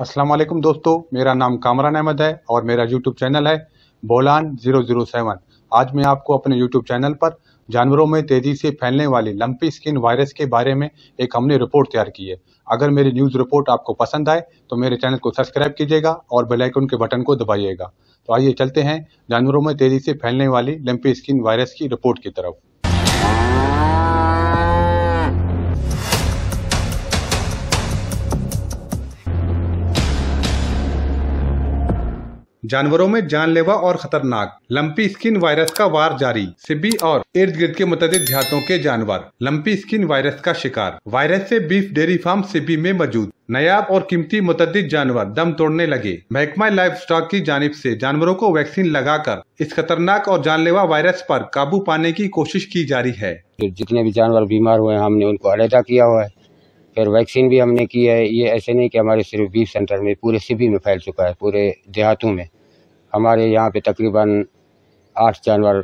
अस्सलाम वालेकुम दोस्तों मेरा नाम कामरान अहमद है और मेरा यूट्यूब चैनल है बोलान ज़ीरो ज़ीरो सेवन आज मैं आपको अपने यूट्यूब चैनल पर जानवरों में तेज़ी से फैलने वाली लंपी स्किन वायरस के बारे में एक हमने रिपोर्ट तैयार की है अगर मेरी न्यूज़ रिपोर्ट आपको पसंद आए तो मेरे चैनल को सब्सक्राइब कीजिएगा और बेलाइकन के बटन को दबाइएगा तो आइए चलते हैं जानवरों में तेज़ी से फैलने वाली लंपी स्किन वायरस की रिपोर्ट की तरफ जानवरों में जानलेवा और खतरनाक लंपी स्किन वायरस का वार जारी सिब्बी और इर्द गिर्द के मुतद देहातों के जानवर लंपी स्किन वायरस का शिकार वायरस से बीफ डेयरी फार्म सिब्बी में मौजूद नयाब और कीमती मुतद जानवर दम तोड़ने लगे महकमा लाइफ स्टॉक की जानब से जानवरों को वैक्सीन लगाकर इस खतरनाक और जानलेवा वायरस पर काबू पाने की कोशिश की जा रही है जितने भी जानवर बीमार हुए हमने उनको अलहदा किया हुआ है फिर वैक्सीन भी हमने की है ये ऐसे नहीं कि हमारे सिर्फ बीफ सेंटर में पूरे सिबी में फैल चुका है पूरे देहातों में हमारे यहाँ पे तकरीबन आठ जानवर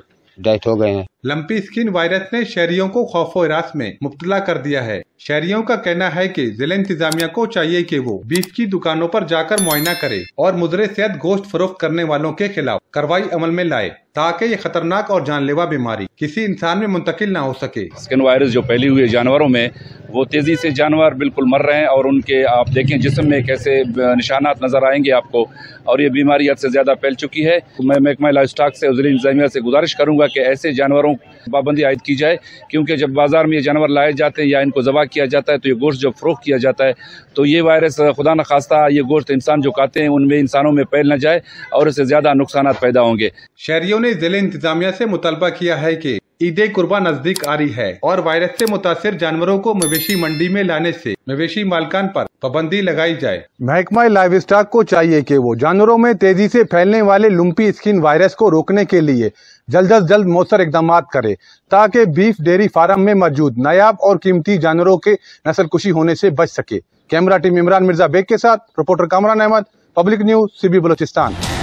डेथ हो गए हैं लंपी स्किन वायरस ने शहरियों को खौफो हिरास में मुब्तला कर दिया है शहरियों का कहना है कि जिला इंतजामिया को चाहिए कि वो बीफ की दुकानों पर जाकर मुआयना करे और मुजरे सेहत गोश्त फरोख्त करने वालों के खिलाफ कार्रवाई अमल में लाए ताकि ये खतरनाक और जानलेवा बीमारी किसी इंसान में मुंतकिल ना हो सके स्किन वायरस जो फैली हुई है जानवरों में वो तेजी से जानवर बिल्कुल मर रहे हैं और उनके आप देखें जिसम में कैसे निशानात नजर आएंगे आपको और ये बीमारी हद से ज्यादा फैल चुकी है मैं महकमा लाइफ स्टॉक से जिले इंतजामिया से गुजारिश करूंगा कि ऐसे जानवरों पर पाबंदी आयद की जाए क्योंकि जब बाजार में ये जानवर लाए जाते हैं या इनको जबा किया जाता है तो ये गोश्त जब फरोख किया जाता है तो ये वायरस खुदा न खास्ता ये गोश्त इंसान जो खाते हैं उनमें इंसानों में फैल न जाए और इससे ज्यादा नुकसान पैदा होंगे शहरियों ने जिले इंतजामिया से मुतालबा किया है की ईद कुर्बा नजदीक आ रही है और वायरस से मुतासर जानवरों को मवेशी मंडी में लाने से मवेशी मालकान पर पाबंदी लगाई जाए महकमा लाइफ स्टॉक को चाहिए कि वो जानवरों में तेजी से फैलने वाले लुम्पी स्किन वायरस को रोकने के लिए जल्द अज जल्द मौसर इकदाम करे ताकि बीफ डेयरी फार्म में मौजूद नायाब और कीमती जानवरों के खुशी होने से बच सके कैमरा टीम इमरान मिर्जा बेग के साथ reporter Kamran Ahmed public news Sibi Balochistan